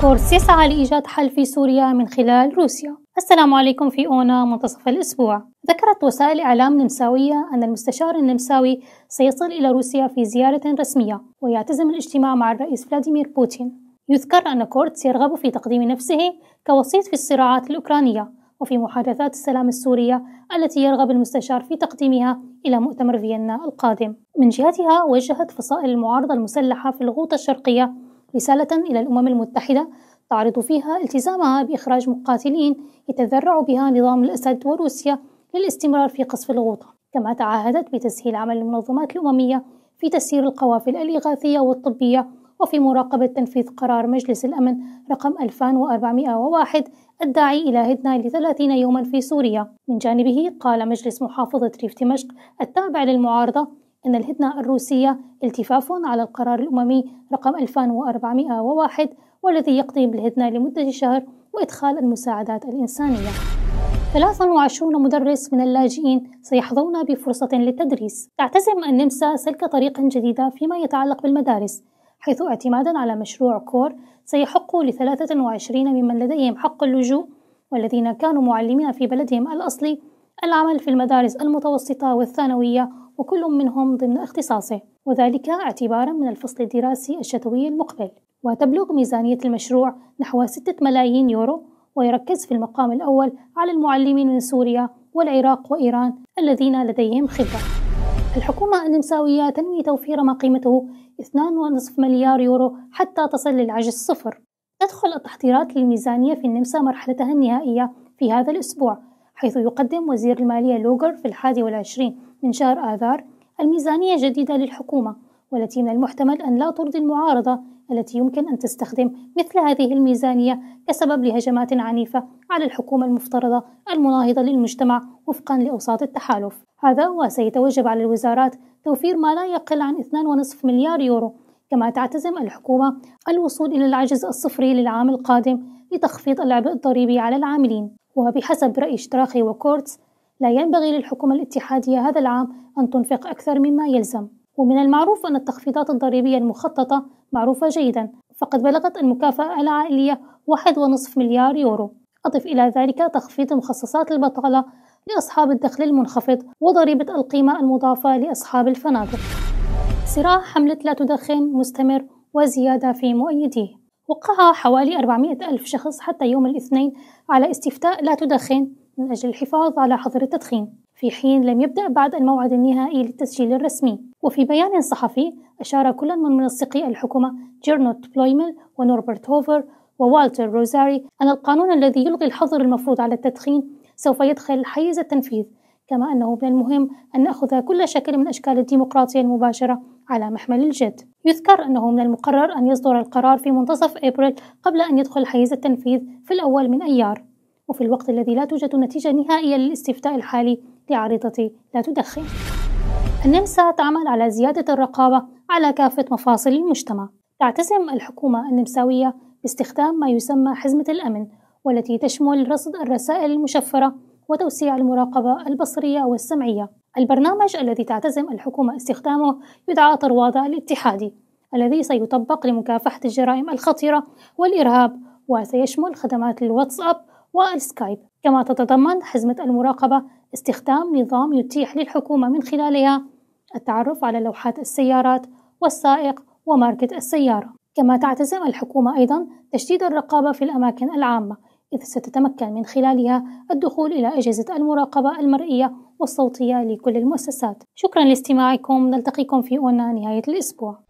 كورس يسعى لإيجاد حل في سوريا من خلال روسيا السلام عليكم في أونا منتصف الأسبوع ذكرت وسائل إعلام نمساوية أن المستشار النمساوي سيصل إلى روسيا في زيارة رسمية ويعتزم الاجتماع مع الرئيس فلاديمير بوتين يذكر أن كورتس يرغب في تقديم نفسه كوسيط في الصراعات الأوكرانية وفي محادثات السلام السورية التي يرغب المستشار في تقديمها إلى مؤتمر فيينا القادم من جهتها وجهت فصائل المعارضة المسلحة في الغوطة الشرقية رسالة إلى الأمم المتحدة تعرض فيها التزامها بإخراج مقاتلين يتذرع بها نظام الأسد وروسيا للاستمرار في قصف الغوطة كما تعهدت بتسهيل عمل المنظمات الأممية في تسيير القوافل الإغاثية والطبية وفي مراقبة تنفيذ قرار مجلس الأمن رقم 2401 الداعي إلى هدنة لثلاثين يوما في سوريا من جانبه قال مجلس محافظة ريف دمشق التابع للمعارضة أن الهدنة الروسية التفاف على القرار الأممي رقم 2401 والذي يقضي بالهدنة لمدة شهر وإدخال المساعدات الإنسانية 23 مدرس من اللاجئين سيحظون بفرصة للتدريس تعتزم النمسا سلك طريق جديدة فيما يتعلق بالمدارس حيث اعتمادا على مشروع كور سيحق ل 23 ممن لديهم حق اللجوء والذين كانوا معلمين في بلدهم الأصلي العمل في المدارس المتوسطة والثانوية وكل منهم ضمن اختصاصه وذلك اعتبارا من الفصل الدراسي الشتوي المقبل وتبلغ ميزانية المشروع نحو 6 ملايين يورو ويركز في المقام الأول على المعلمين من سوريا والعراق وإيران الذين لديهم خبرة الحكومة النمساوية تنوي توفير ما قيمته 2.5 مليار يورو حتى تصل للعجز الصفر تدخل التحضيرات للميزانية في النمسا مرحلتها النهائية في هذا الأسبوع حيث يقدم وزير المالية لوغر في الحادي والعشرين من شهر آذار الميزانية الجديدة للحكومة والتي من المحتمل أن لا ترضي المعارضة التي يمكن أن تستخدم مثل هذه الميزانية كسبب لهجمات عنيفة على الحكومة المفترضة المناهضة للمجتمع وفقا لأوساط التحالف هذا وسيتوجب على الوزارات توفير ما لا يقل عن 2.5 مليار يورو كما تعتزم الحكومة الوصول إلى العجز الصفري للعام القادم لتخفيض العبء الضريبي على العاملين وبحسب رأي شتراخي وكورتس لا ينبغي للحكومة الاتحادية هذا العام أن تنفق أكثر مما يلزم ومن المعروف أن التخفيضات الضريبية المخططة معروفة جيدا فقد بلغت المكافأة العائلية 1.5 مليار يورو أضف إلى ذلك تخفيض مخصصات البطالة لأصحاب الدخل المنخفض وضريبة القيمة المضافة لأصحاب الفنادق صراع حملة لا تدخن مستمر وزيادة في مؤيديه وقع حوالي 400 ألف شخص حتى يوم الاثنين على استفتاء لا تدخن من أجل الحفاظ على حظر التدخين في حين لم يبدأ بعد الموعد النهائي للتسجيل الرسمي وفي بيان صحفي أشار كل من منسقي الحكومة جيرنوت بلويمل ونوربرت هوفر ووالتر روزاري أن القانون الذي يلغي الحظر المفروض على التدخين سوف يدخل حيز التنفيذ كما أنه من المهم أن نأخذ كل شكل من أشكال الديمقراطية المباشرة على محمل الجد يذكر أنه من المقرر أن يصدر القرار في منتصف أبريل قبل أن يدخل حيز التنفيذ في الأول من أيار وفي الوقت الذي لا توجد نتيجة نهائية للاستفتاء الحالي لعريضة لا تدخن النمسا تعمل على زيادة الرقابة على كافة مفاصل المجتمع تعتزم الحكومة النمساوية باستخدام ما يسمى حزمة الأمن والتي تشمل رصد الرسائل المشفرة وتوسيع المراقبة البصرية والسمعية البرنامج الذي تعتزم الحكومة استخدامه يدعى طروادة الاتحادي الذي سيطبق لمكافحة الجرائم الخطيرة والإرهاب وسيشمل خدمات الواتساب والسكايب كما تتضمن حزمة المراقبة استخدام نظام يتيح للحكومة من خلالها التعرف على لوحات السيارات والسائق وماركة السيارة كما تعتزم الحكومة أيضا تشديد الرقابة في الأماكن العامة إذ ستتمكن من خلالها الدخول إلى أجهزة المراقبة المرئية والصوتية لكل المؤسسات شكرا لاستماعكم نلتقيكم في أونا نهاية الأسبوع